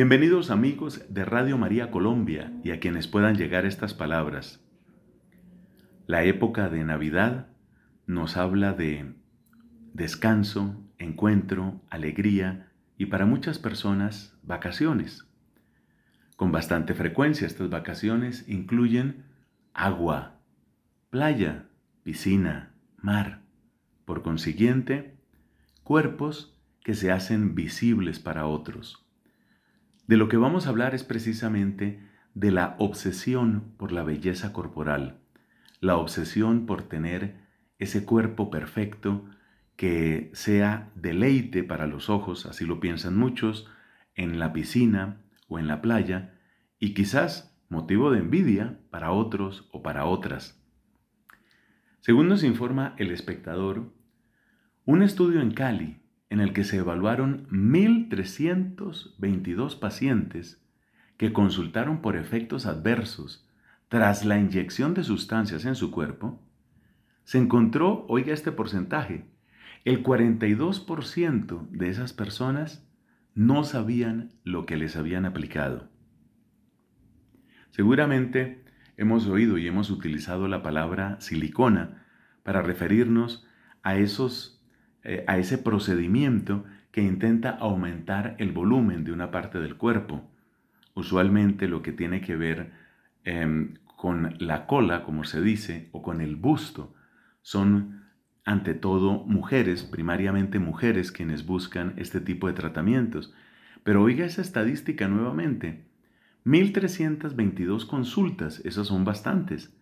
Bienvenidos amigos de Radio María Colombia y a quienes puedan llegar estas palabras. La época de Navidad nos habla de descanso, encuentro, alegría y para muchas personas vacaciones. Con bastante frecuencia estas vacaciones incluyen agua, playa, piscina, mar. Por consiguiente, cuerpos que se hacen visibles para otros. De lo que vamos a hablar es precisamente de la obsesión por la belleza corporal, la obsesión por tener ese cuerpo perfecto que sea deleite para los ojos, así lo piensan muchos, en la piscina o en la playa, y quizás motivo de envidia para otros o para otras. Según nos informa el espectador, un estudio en Cali en el que se evaluaron 1.322 pacientes que consultaron por efectos adversos tras la inyección de sustancias en su cuerpo, se encontró, oiga este porcentaje, el 42% de esas personas no sabían lo que les habían aplicado. Seguramente hemos oído y hemos utilizado la palabra silicona para referirnos a esos eh, a ese procedimiento que intenta aumentar el volumen de una parte del cuerpo. Usualmente lo que tiene que ver em, con la cola, como se dice, o con el busto, son ante todo mujeres, primariamente mujeres, quienes buscan este tipo de tratamientos. Pero oiga esa estadística nuevamente. 1.322 consultas, esas son bastantes.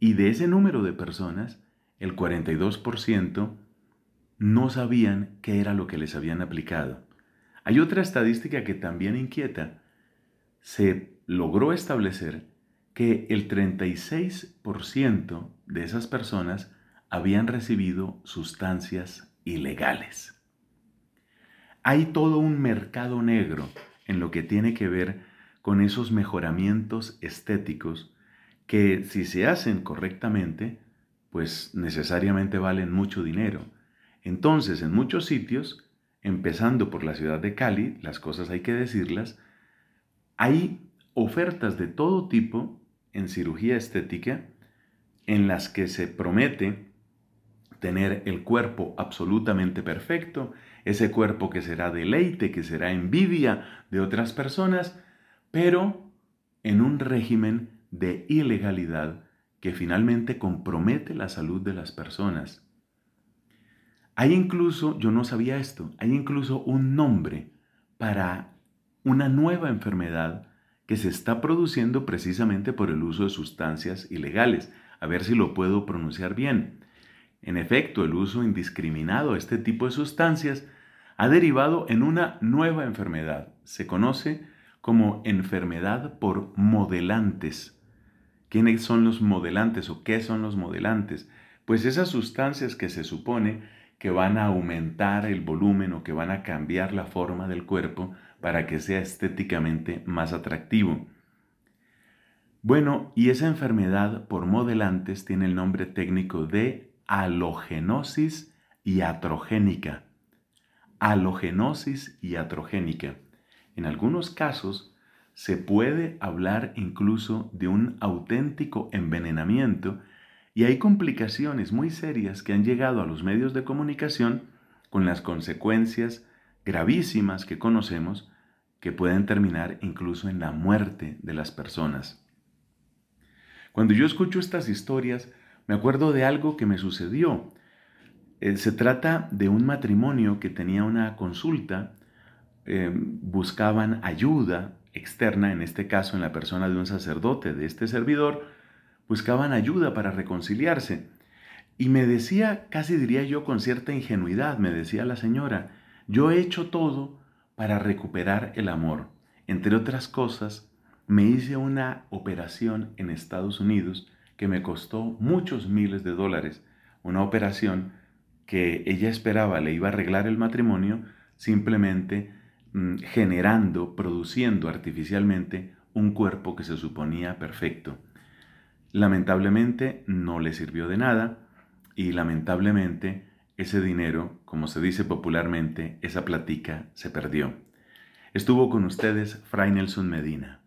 Y de ese número de personas, el 42% no sabían qué era lo que les habían aplicado. Hay otra estadística que también inquieta. Se logró establecer que el 36% de esas personas habían recibido sustancias ilegales. Hay todo un mercado negro en lo que tiene que ver con esos mejoramientos estéticos que si se hacen correctamente, pues necesariamente valen mucho dinero. Entonces, en muchos sitios, empezando por la ciudad de Cali, las cosas hay que decirlas, hay ofertas de todo tipo en cirugía estética en las que se promete tener el cuerpo absolutamente perfecto, ese cuerpo que será deleite, que será envidia de otras personas, pero en un régimen de ilegalidad que finalmente compromete la salud de las personas. Hay incluso, yo no sabía esto, hay incluso un nombre para una nueva enfermedad que se está produciendo precisamente por el uso de sustancias ilegales. A ver si lo puedo pronunciar bien. En efecto, el uso indiscriminado de este tipo de sustancias ha derivado en una nueva enfermedad. Se conoce como enfermedad por modelantes. ¿Quiénes son los modelantes o qué son los modelantes? Pues esas sustancias que se supone que van a aumentar el volumen o que van a cambiar la forma del cuerpo para que sea estéticamente más atractivo. Bueno, y esa enfermedad por modelantes tiene el nombre técnico de halogenosis iatrogénica. y atrogénica. En algunos casos se puede hablar incluso de un auténtico envenenamiento y hay complicaciones muy serias que han llegado a los medios de comunicación con las consecuencias gravísimas que conocemos que pueden terminar incluso en la muerte de las personas. Cuando yo escucho estas historias, me acuerdo de algo que me sucedió. Eh, se trata de un matrimonio que tenía una consulta, eh, buscaban ayuda externa, en este caso en la persona de un sacerdote de este servidor, buscaban ayuda para reconciliarse. Y me decía, casi diría yo con cierta ingenuidad, me decía la señora, yo he hecho todo para recuperar el amor. Entre otras cosas, me hice una operación en Estados Unidos que me costó muchos miles de dólares, una operación que ella esperaba le iba a arreglar el matrimonio simplemente mm, generando, produciendo artificialmente un cuerpo que se suponía perfecto. Lamentablemente no le sirvió de nada y lamentablemente ese dinero, como se dice popularmente, esa platica se perdió. Estuvo con ustedes Fray Nelson Medina.